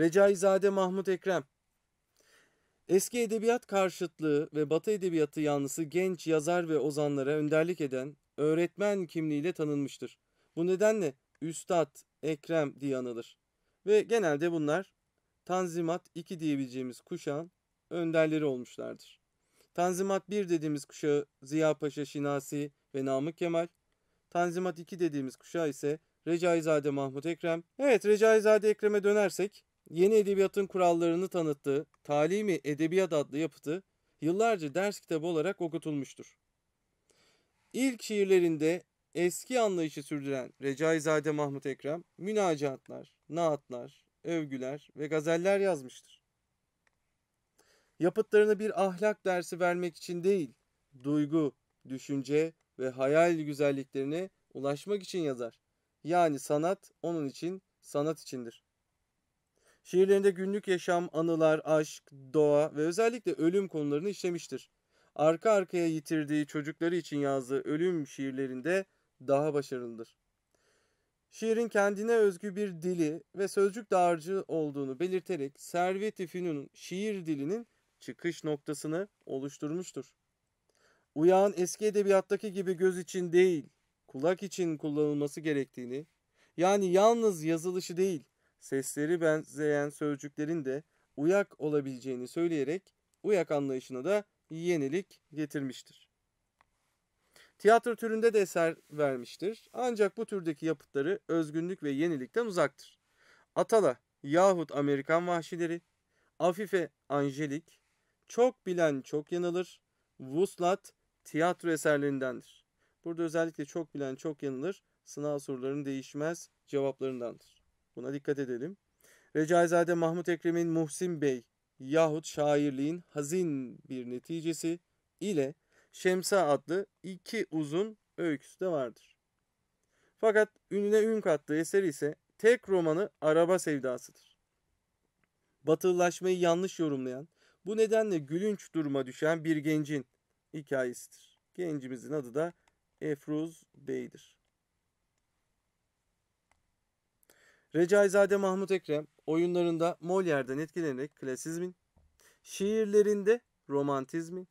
Recaizade Mahmut Ekrem Eski edebiyat karşıtlığı ve batı edebiyatı yanlısı genç yazar ve ozanlara önderlik eden öğretmen kimliğiyle tanınmıştır. Bu nedenle Üstad, Ekrem diye anılır. Ve genelde bunlar Tanzimat 2 diyebileceğimiz kuşağın önderleri olmuşlardır. Tanzimat 1 dediğimiz kuşağı Ziya Paşa Şinasi ve Namık Kemal. Tanzimat 2 dediğimiz kuşağı ise Recaizade Mahmut Ekrem. Evet Recaizade Ekrem'e dönersek yeni edebiyatın kurallarını tanıttığı Talimi Edebiyat adlı yapıtı yıllarca ders kitabı olarak okutulmuştur. İlk şiirlerinde eski anlayışı sürdüren Recaizade Mahmut Ekrem, münacatlar, naatlar, övgüler ve gazeller yazmıştır. Yapıtlarını bir ahlak dersi vermek için değil, duygu, düşünce ve hayal güzelliklerine ulaşmak için yazar. Yani sanat onun için sanat içindir. Şiirlerinde günlük yaşam, anılar, aşk, doğa ve özellikle ölüm konularını işlemiştir. Arka arkaya yitirdiği çocukları için yazdığı ölüm şiirlerinde daha başarılıdır. Şiirin kendine özgü bir dili ve sözcük dağarcığı olduğunu belirterek Servet-i Fünun'un şiir dilinin çıkış noktasını oluşturmuştur. Uyağın eski edebiyattaki gibi göz için değil, kulak için kullanılması gerektiğini, yani yalnız yazılışı değil, sesleri benzeyen sözcüklerin de uyak olabileceğini söyleyerek uyak anlayışına da yenilik getirmiştir. Tiyatro türünde de eser vermiştir. Ancak bu türdeki yapıtları özgünlük ve yenilikten uzaktır. Atala yahut Amerikan vahşileri, Afife Angelik, Çok bilen çok yanılır, Vuslat tiyatro eserlerindendir. Burada özellikle çok bilen çok yanılır, sınav sorularının değişmez cevaplarındandır. Buna dikkat edelim. Recaizade Mahmut Ekrem'in Muhsin Bey yahut şairliğin hazin bir neticesi ile Şemsa adlı iki uzun öyküsü de vardır. Fakat ününe ün kattığı eser ise tek romanı Araba Sevdası'dır. Batılılaşmayı yanlış yorumlayan, bu nedenle gülünç duruma düşen bir gencin hikayesidir. Gencimizin adı da Efruz Bey'dir. Recaizade Mahmut Ekrem oyunlarında Molière'den etkilenerek klasizmin, şiirlerinde romantizmin,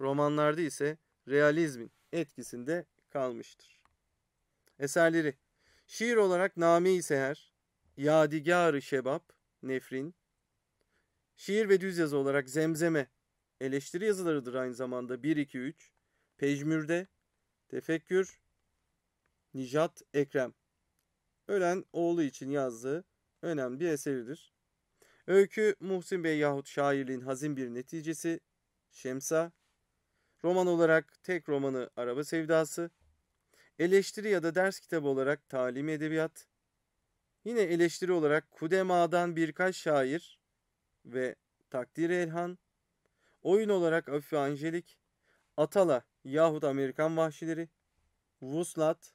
romanlarda ise realizmin etkisinde kalmıştır. Eserleri Şiir olarak nami Seher, Yadigar-ı Şebap, Nefrin, şiir ve düz yazı olarak Zemzeme, eleştiri yazılarıdır aynı zamanda 1-2-3, Pejmürde, Tefekkür, Nijat Ekrem ölen oğlu için yazdığı önemli bir eseridir. Öykü Muhsin Bey yahut şairliğin hazin bir neticesi Şemsa, roman olarak tek romanı Araba Sevdası, eleştiri ya da ders kitabı olarak Talim Edebiyat, yine eleştiri olarak Kudema'dan birkaç şair ve Takdir Elhan, oyun olarak Afife Angelik, Atala yahut Amerikan Vahşileri, Vuslat,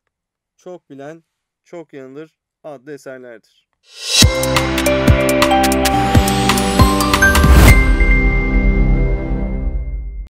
Çok Bilen çok Yanılır adlı eserlerdir. Müzik